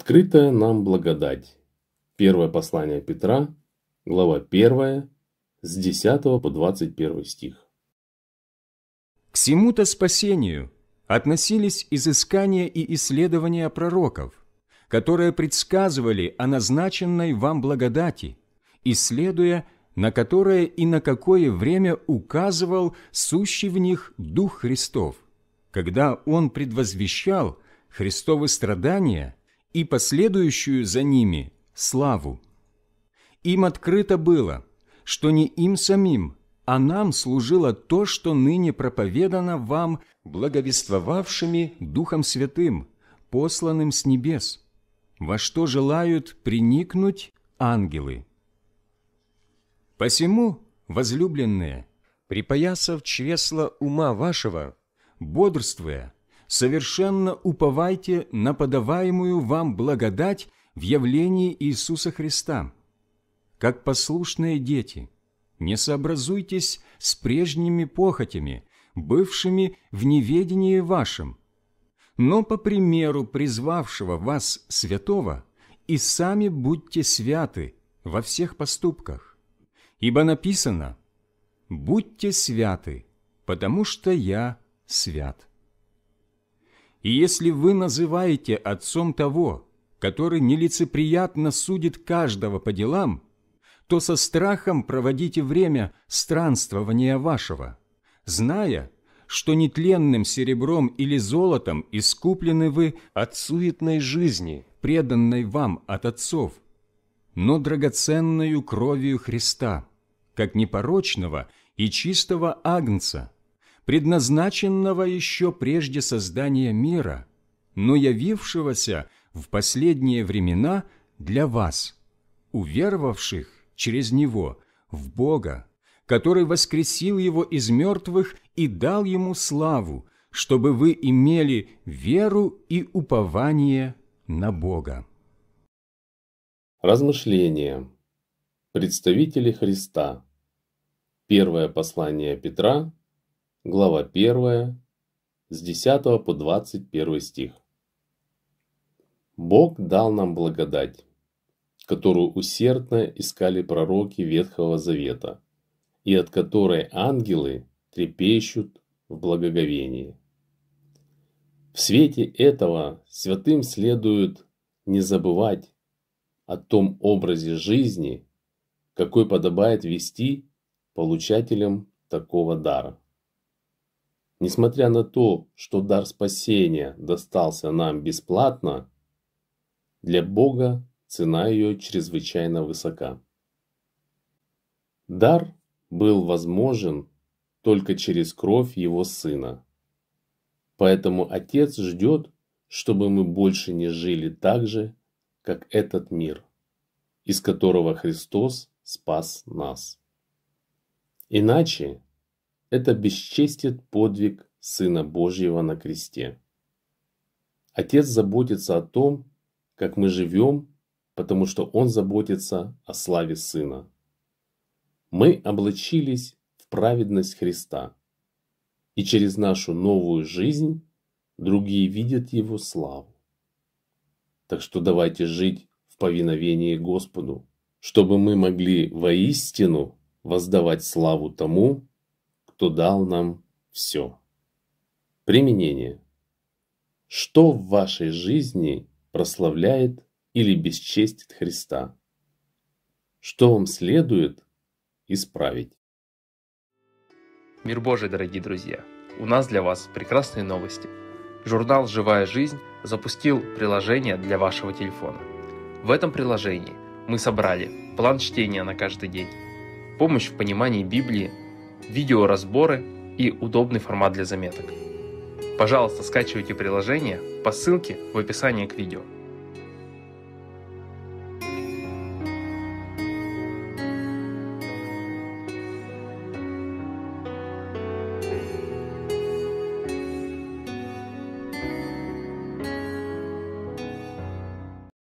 Открытая нам благодать. Первое послание Петра, глава 1, с 10 по 21 стих. К всему то спасению относились изыскания и исследования пророков, которые предсказывали о назначенной вам благодати, исследуя, на которое и на какое время указывал сущий в них Дух Христов, когда Он предвозвещал Христовы страдания – и последующую за ними славу. Им открыто было, что не им самим, а нам служило то, что ныне проповедано вам, благовествовавшими Духом Святым, посланным с небес, во что желают приникнуть ангелы. Посему, возлюбленные, припоясав чресла ума вашего, бодрствуя, совершенно уповайте на подаваемую вам благодать в явлении Иисуса Христа. Как послушные дети, не сообразуйтесь с прежними похотями, бывшими в неведении вашем, но по примеру призвавшего вас святого и сами будьте святы во всех поступках. Ибо написано «Будьте святы, потому что я свят». И если вы называете отцом того, который нелицеприятно судит каждого по делам, то со страхом проводите время странствования вашего, зная, что нетленным серебром или золотом искуплены вы от суетной жизни, преданной вам от отцов, но драгоценную кровью Христа, как непорочного и чистого агнца, предназначенного еще прежде создания мира, но явившегося в последние времена для вас, уверовавших через Него в Бога, который воскресил Его из мертвых и дал Ему славу, чтобы вы имели веру и упование на Бога. Размышления. Представители Христа. Первое послание Петра, Глава 1, с 10 по 21 стих. Бог дал нам благодать, которую усердно искали пророки Ветхого Завета, и от которой ангелы трепещут в благоговении. В свете этого святым следует не забывать о том образе жизни, какой подобает вести получателям такого дара. Несмотря на то, что дар спасения достался нам бесплатно, для Бога цена ее чрезвычайно высока. Дар был возможен только через кровь его сына. Поэтому Отец ждет, чтобы мы больше не жили так же, как этот мир, из которого Христос спас нас. Иначе это бесчестит подвиг Сына Божьего на кресте. Отец заботится о том, как мы живем, потому что Он заботится о славе Сына. Мы облачились в праведность Христа, и через нашу новую жизнь другие видят Его славу. Так что давайте жить в повиновении Господу, чтобы мы могли воистину воздавать славу тому, кто дал нам все. Применение. Что в вашей жизни прославляет или бесчестит Христа? Что вам следует исправить? Мир Божий, дорогие друзья! У нас для вас прекрасные новости. Журнал «Живая жизнь» запустил приложение для вашего телефона. В этом приложении мы собрали план чтения на каждый день, помощь в понимании Библии видеоразборы и удобный формат для заметок. Пожалуйста, скачивайте приложение по ссылке в описании к видео.